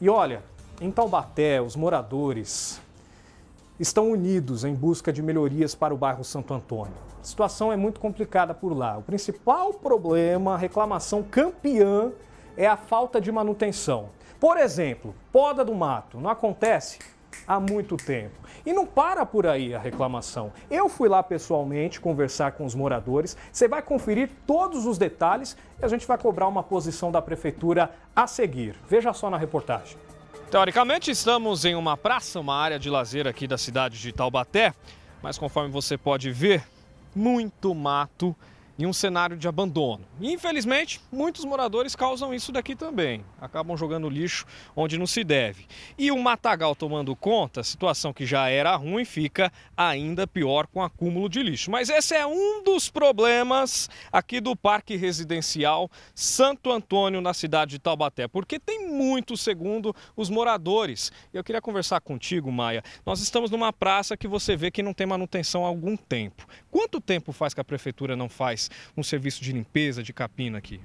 E olha, em Taubaté, os moradores estão unidos em busca de melhorias para o bairro Santo Antônio. A situação é muito complicada por lá. O principal problema, a reclamação campeã, é a falta de manutenção. Por exemplo, poda do mato não acontece há muito tempo. E não para por aí a reclamação. Eu fui lá pessoalmente conversar com os moradores, você vai conferir todos os detalhes e a gente vai cobrar uma posição da prefeitura a seguir. Veja só na reportagem. Teoricamente, estamos em uma praça, uma área de lazer aqui da cidade de Taubaté, mas conforme você pode ver, muito mato em um cenário de abandono. E, infelizmente, muitos moradores causam isso daqui também, acabam jogando lixo onde não se deve. E o matagal tomando conta, a situação que já era ruim fica ainda pior com acúmulo de lixo. Mas esse é um dos problemas aqui do Parque Residencial Santo Antônio, na cidade de Taubaté, porque tem muito, segundo os moradores. Eu queria conversar contigo, Maia. Nós estamos numa praça que você vê que não tem manutenção há algum tempo. Quanto tempo faz que a prefeitura não faz um serviço de limpeza, de capina aqui?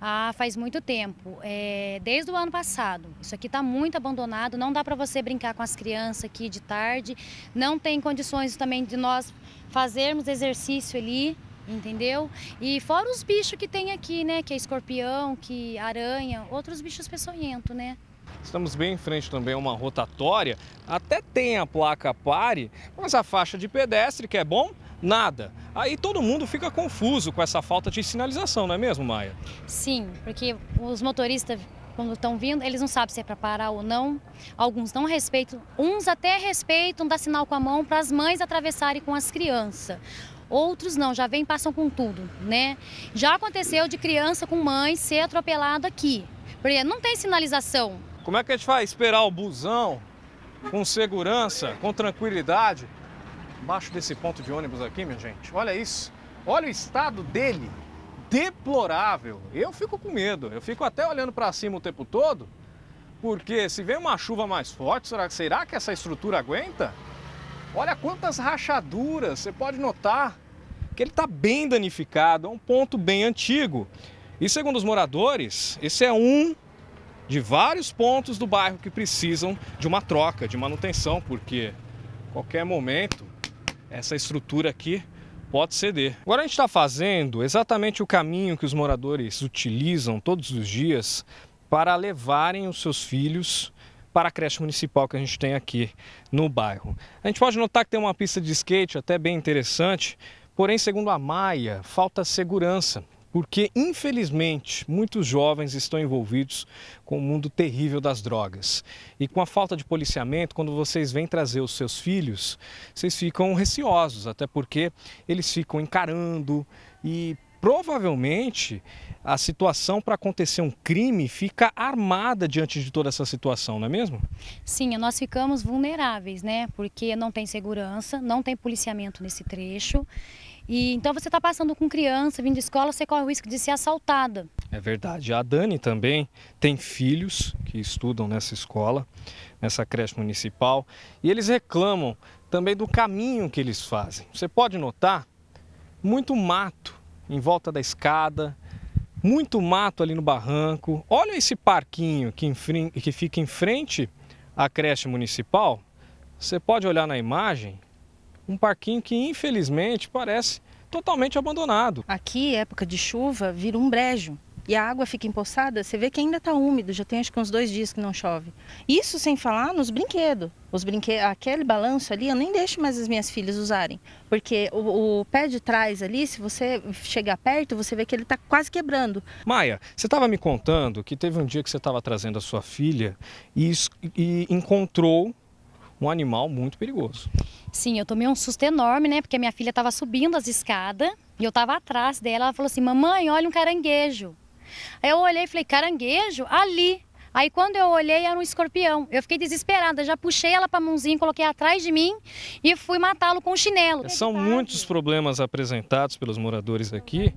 Ah, faz muito tempo, é, desde o ano passado. Isso aqui está muito abandonado, não dá para você brincar com as crianças aqui de tarde, não tem condições também de nós fazermos exercício ali, entendeu? E fora os bichos que tem aqui, né, que é escorpião, que aranha, outros bichos peçonhentos, né? Estamos bem em frente também a uma rotatória, até tem a placa pare, mas a faixa de pedestre, que é bom, nada. Aí todo mundo fica confuso com essa falta de sinalização, não é mesmo, Maia? Sim, porque os motoristas quando estão vindo, eles não sabem se é para parar ou não. Alguns não respeitam, uns até respeitam, dá sinal com a mão para as mães atravessarem com as crianças. Outros não, já vem passam com tudo, né? Já aconteceu de criança com mãe ser atropelada aqui, porque não tem sinalização. Como é que a gente vai esperar o busão com segurança, com tranquilidade, Abaixo desse ponto de ônibus aqui, minha gente, olha isso. Olha o estado dele. Deplorável. Eu fico com medo. Eu fico até olhando para cima o tempo todo, porque se vem uma chuva mais forte, será, será que essa estrutura aguenta? Olha quantas rachaduras. Você pode notar que ele está bem danificado. É um ponto bem antigo. E segundo os moradores, esse é um de vários pontos do bairro que precisam de uma troca, de manutenção, porque qualquer momento essa estrutura aqui pode ceder. Agora a gente está fazendo exatamente o caminho que os moradores utilizam todos os dias para levarem os seus filhos para a creche municipal que a gente tem aqui no bairro. A gente pode notar que tem uma pista de skate até bem interessante, porém, segundo a Maia, falta segurança porque infelizmente muitos jovens estão envolvidos com o mundo terrível das drogas. E com a falta de policiamento, quando vocês vêm trazer os seus filhos, vocês ficam receosos, até porque eles ficam encarando e provavelmente a situação para acontecer um crime fica armada diante de toda essa situação, não é mesmo? Sim, nós ficamos vulneráveis, né? Porque não tem segurança, não tem policiamento nesse trecho e então você está passando com criança, vindo de escola, você corre o risco de ser assaltada. É verdade. A Dani também tem filhos que estudam nessa escola, nessa creche municipal, e eles reclamam também do caminho que eles fazem. Você pode notar muito mato em volta da escada, muito mato ali no barranco. Olha esse parquinho que, que fica em frente à creche municipal. Você pode olhar na imagem, um parquinho que infelizmente parece totalmente abandonado. Aqui, época de chuva, vira um brejo e a água fica empoçada, você vê que ainda está úmido, já tem acho que uns dois dias que não chove. Isso sem falar nos brinquedos. Os brinquedos, aquele balanço ali, eu nem deixo mais as minhas filhas usarem, porque o, o pé de trás ali, se você chegar perto, você vê que ele está quase quebrando. Maia, você estava me contando que teve um dia que você estava trazendo a sua filha e, e encontrou um animal muito perigoso. Sim, eu tomei um susto enorme, né? Porque minha filha estava subindo as escadas e eu estava atrás dela. Ela falou assim: Mamãe, olha um caranguejo. Aí eu olhei e falei: Caranguejo? Ali. Aí quando eu olhei era um escorpião. Eu fiquei desesperada, já puxei ela para a mãozinha, coloquei atrás de mim e fui matá-lo com o chinelo. São muitos problemas apresentados pelos moradores aqui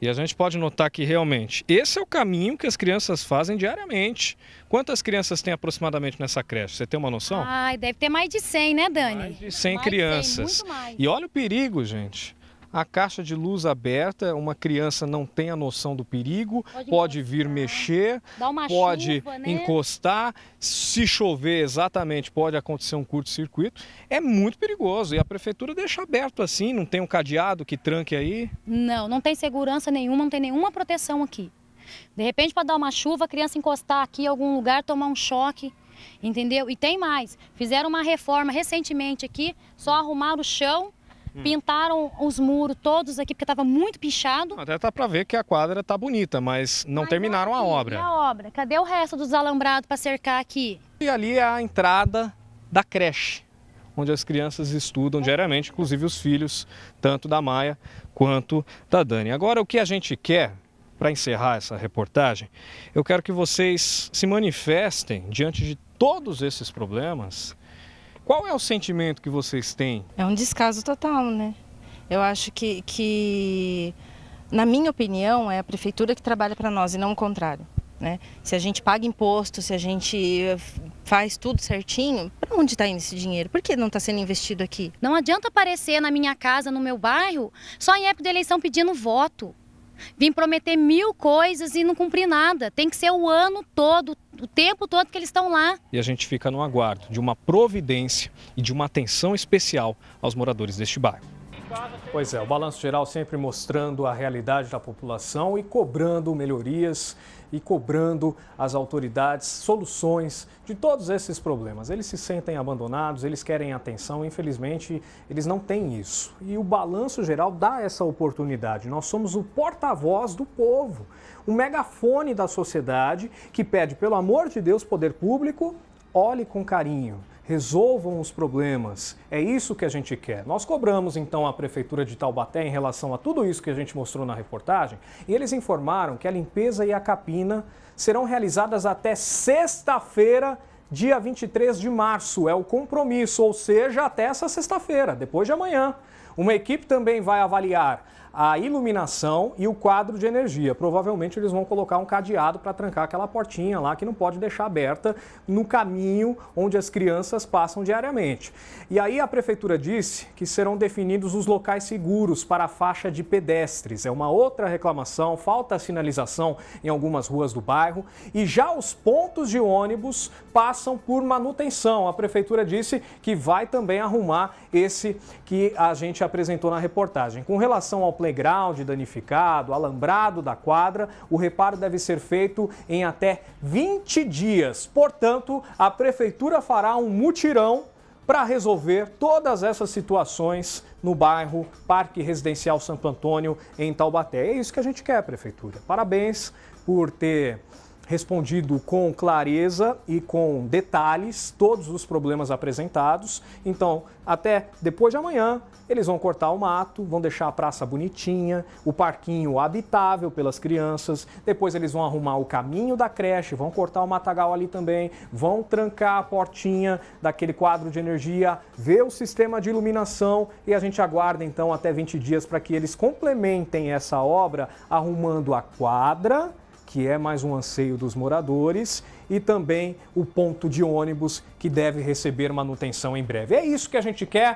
e a gente pode notar que realmente esse é o caminho que as crianças fazem diariamente. Quantas crianças tem aproximadamente nessa creche? Você tem uma noção? Ai, deve ter mais de 100, né, Dani? Mais de 100 mais crianças. 100, e olha o perigo, gente a caixa de luz aberta, uma criança não tem a noção do perigo, pode, pode vir mexer, pode chuva, né? encostar, se chover exatamente pode acontecer um curto-circuito, é muito perigoso e a prefeitura deixa aberto assim, não tem um cadeado que tranque aí? Não, não tem segurança nenhuma, não tem nenhuma proteção aqui. De repente, para dar uma chuva, a criança encostar aqui em algum lugar, tomar um choque, entendeu? E tem mais, fizeram uma reforma recentemente aqui, só arrumaram o chão Hum. Pintaram os muros todos aqui porque estava muito pichado. Até tá para ver que a quadra tá bonita, mas não mas terminaram a obra. A obra. Cadê o resto dos alambrados para cercar aqui? E ali é a entrada da creche, onde as crianças estudam diariamente, inclusive os filhos, tanto da Maia quanto da Dani. Agora, o que a gente quer para encerrar essa reportagem, eu quero que vocês se manifestem diante de todos esses problemas qual é o sentimento que vocês têm? É um descaso total, né? Eu acho que, que na minha opinião, é a prefeitura que trabalha para nós e não o contrário. Né? Se a gente paga imposto, se a gente faz tudo certinho, para onde está indo esse dinheiro? Por que não está sendo investido aqui? Não adianta aparecer na minha casa, no meu bairro, só em época de eleição pedindo voto. Vim prometer mil coisas e não cumprir nada. Tem que ser o ano todo, o tempo todo que eles estão lá. E a gente fica no aguardo de uma providência e de uma atenção especial aos moradores deste bairro. Pois é, o balanço geral sempre mostrando a realidade da população e cobrando melhorias e cobrando as autoridades soluções de todos esses problemas. Eles se sentem abandonados, eles querem atenção, infelizmente eles não têm isso. E o balanço geral dá essa oportunidade. Nós somos o porta-voz do povo, o megafone da sociedade que pede, pelo amor de Deus, poder público, olhe com carinho resolvam os problemas. É isso que a gente quer. Nós cobramos então a prefeitura de Taubaté em relação a tudo isso que a gente mostrou na reportagem, e eles informaram que a limpeza e a capina serão realizadas até sexta-feira, dia 23 de março. É o compromisso, ou seja, até essa sexta-feira, depois de amanhã. Uma equipe também vai avaliar a iluminação e o quadro de energia. Provavelmente eles vão colocar um cadeado para trancar aquela portinha lá que não pode deixar aberta no caminho onde as crianças passam diariamente. E aí a prefeitura disse que serão definidos os locais seguros para a faixa de pedestres. É uma outra reclamação, falta sinalização em algumas ruas do bairro e já os pontos de ônibus passam por manutenção. A prefeitura disse que vai também arrumar esse que a gente apresentou na reportagem. Com relação ao playground danificado, alambrado da quadra, o reparo deve ser feito em até 20 dias. Portanto, a prefeitura fará um mutirão para resolver todas essas situações no bairro Parque Residencial Santo Antônio, em Taubaté. É isso que a gente quer, prefeitura. Parabéns por ter respondido com clareza e com detalhes todos os problemas apresentados. Então, até depois de amanhã, eles vão cortar o mato, vão deixar a praça bonitinha, o parquinho habitável pelas crianças. Depois eles vão arrumar o caminho da creche, vão cortar o matagal ali também, vão trancar a portinha daquele quadro de energia, ver o sistema de iluminação e a gente aguarda então até 20 dias para que eles complementem essa obra arrumando a quadra que é mais um anseio dos moradores, e também o ponto de ônibus, que deve receber manutenção em breve. É isso que a gente quer.